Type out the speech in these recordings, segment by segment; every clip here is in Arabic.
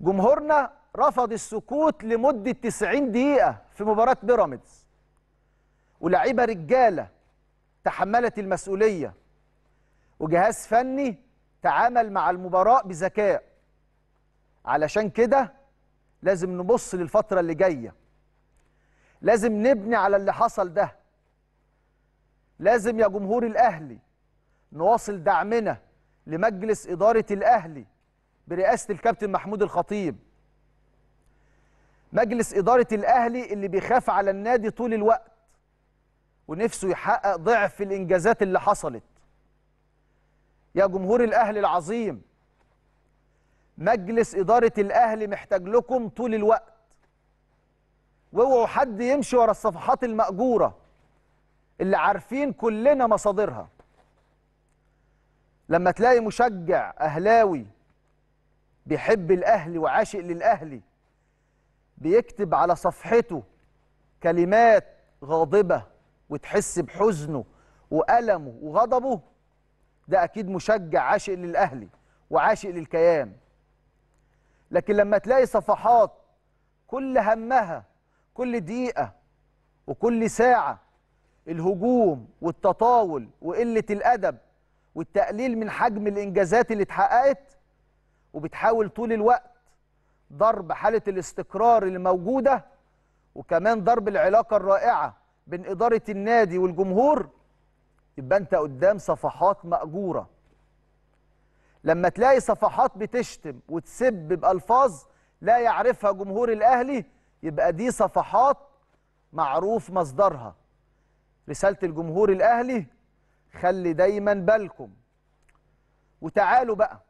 جمهورنا رفض السكوت لمدة 90 دقيقة في مباراة بيراميدز ولاعيبة رجالة تحملت المسؤولية وجهاز فني تعامل مع المباراة بذكاء علشان كده لازم نبص للفترة اللي جاية لازم نبني على اللي حصل ده لازم يا جمهور الأهلي نواصل دعمنا لمجلس إدارة الأهلي برئاسه الكابتن محمود الخطيب مجلس اداره الاهلي اللي بيخاف على النادي طول الوقت ونفسه يحقق ضعف الانجازات اللي حصلت يا جمهور الاهلي العظيم مجلس اداره الاهلي محتاج لكم طول الوقت واوعوا حد يمشي ورا الصفحات الماجوره اللي عارفين كلنا مصادرها لما تلاقي مشجع اهلاوي بيحب الأهلي وعاشق للأهلي بيكتب على صفحته كلمات غاضبة وتحس بحزنه وألمه وغضبه ده أكيد مشجع عاشق للأهلي وعاشق للكيان لكن لما تلاقي صفحات كل همها كل دقيقة وكل ساعة الهجوم والتطاول وقلة الأدب والتقليل من حجم الإنجازات اللي اتحققت وبتحاول طول الوقت ضرب حالة الاستقرار اللي موجودة وكمان ضرب العلاقة الرائعة بين إدارة النادي والجمهور يبقى أنت قدام صفحات مأجورة لما تلاقي صفحات بتشتم وتسب بألفاظ لا يعرفها جمهور الأهلي يبقى دي صفحات معروف مصدرها رسالة الجمهور الأهلي خلي دايما بالكم وتعالوا بقى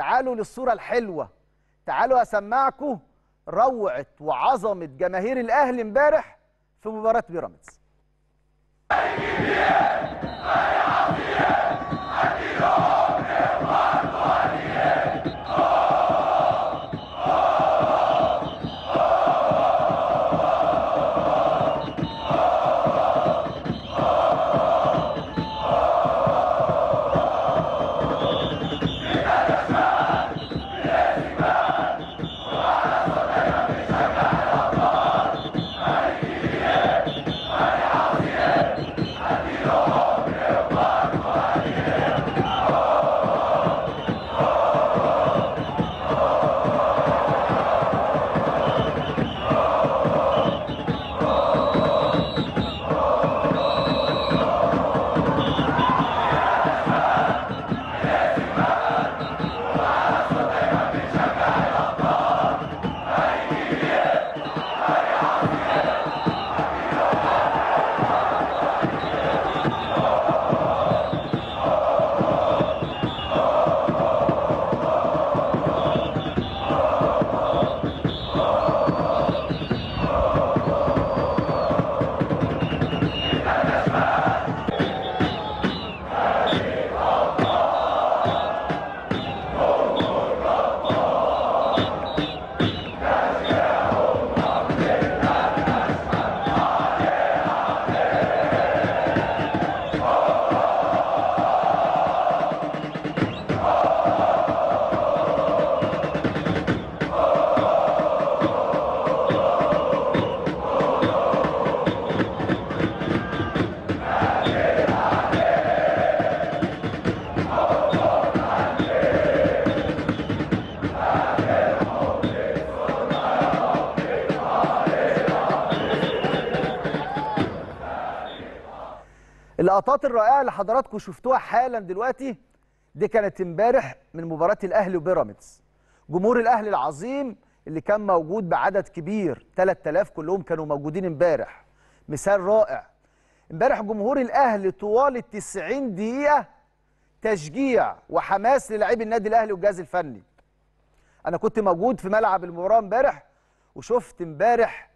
تعالوا للصورة الحلوة تعالوا أسمعكم روعة وعظمة جماهير الأهلي امبارح في مباراة بيراميدز اللقطات الرائعه اللي حضراتكم شفتوها حالا دلوقتي دي كانت امبارح من مباراه الاهلي وبيراميدز جمهور الاهلي العظيم اللي كان موجود بعدد كبير 3000 كلهم كانوا موجودين امبارح مثال رائع امبارح جمهور الاهلي طوال ال 90 دقيقه تشجيع وحماس للاعبي النادي الاهلي والجهاز الفني انا كنت موجود في ملعب المباراه امبارح وشفت امبارح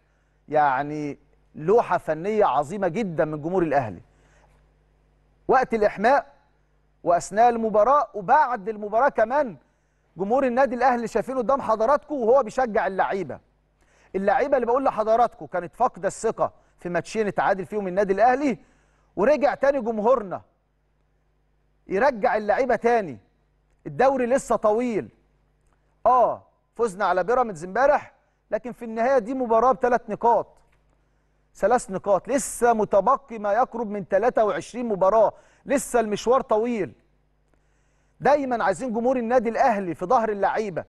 يعني لوحه فنيه عظيمه جدا من جمهور الاهلي وقت الإحماء وأثناء المباراة وبعد المباراة كمان جمهور النادي الأهلي شايفينه قدام حضراتكم وهو بيشجع اللعيبة اللعيبة اللي بقول لحضراتكم كانت فاقدة الثقة في ماتشين اتعادل فيهم النادي الأهلي ورجع تاني جمهورنا يرجع اللعيبة تاني الدوري لسه طويل اه فزنا على بيراميدز امبارح لكن في النهايه دي مباراه بثلاث نقاط ثلاث نقاط لسه متبقي ما يقرب من 23 مباراه لسه المشوار طويل دايما عايزين جمهور النادي الاهلي في ظهر اللعيبه